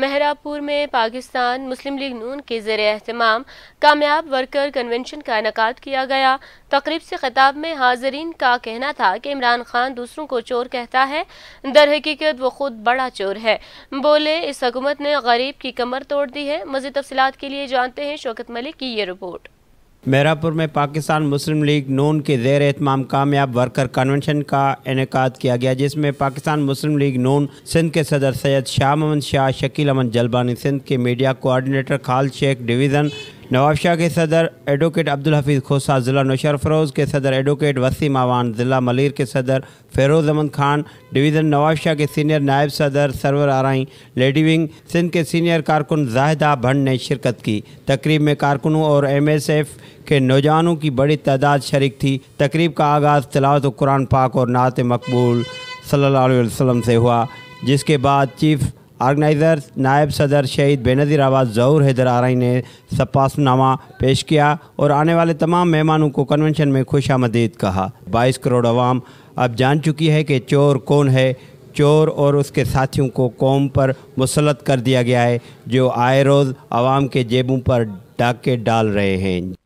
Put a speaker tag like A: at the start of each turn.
A: महरापुर में पाकिस्तान मुस्लिम लीग नून के जेर अहतमाम कामयाब वर्कर कन्वेंशन का इनका किया गया तकरीब से खिताब में हाजरीन का कहना था कि इमरान खान दूसरों को चोर कहता है दर हकीकत वो खुद बड़ा चोर है बोले इस हकूमत ने गरीब की कमर तोड़ दी है मजीद तफसलत के लिए जानते हैं शौकत मलिक की ये रिपोर्ट
B: मैरापुर में पाकिस्तान मुस्लिम लीग नून के जेर एहतमाम कामयाब वर्कर कन्वेंशन का इनका किया गया जिसमें पाकिस्तान मुस्लिम लीग नून सिंध के सदर सैयद शाह मोहम्मद शाह शकील अहमद जलबानी सिंध के मीडिया कोऑर्डिनेटर खाल शेख डिवीज़न नवाब शाह के सदर एडवोकेट अब्दुल हफीज़ खोसा ज़िला नौशर फरोज़ के सदर एडवोकेट वसीम आवान ज़िला मलिर के सदर फेरोज़ अहमद खान डिवीज़न नवाब शाह के सीनियर नायब सदर सरवर आरई लेडी विंग सिंध के सीनियर कारकुन जाहिदा भंड ने शिरकत की तकरीब में कारकुनों और एम एस एफ के नौजवानों की बड़ी तादाद शरीक थी तकरीब का आगाज़ तलावत कुरान पाक और नात मकबूल सल्ला वसम से हुआ जिसके बाद चीफ़ ऑर्गेनाइज़र नायब सदर शहीद बेनज़ीर आवाज़ जहूर हैदर आरई ने सपासनामा पेश किया और आने वाले तमाम मेहमानों को कन्वेंशन में खुश आमदीद कहा बाईस करोड़ अवाम अब जान चुकी है कि चोर कौन है चोर और उसके साथियों को कौम पर मुसलत कर दिया गया है जो आए रोज़ आवाम के जेबों पर डाके डाल रहे हैं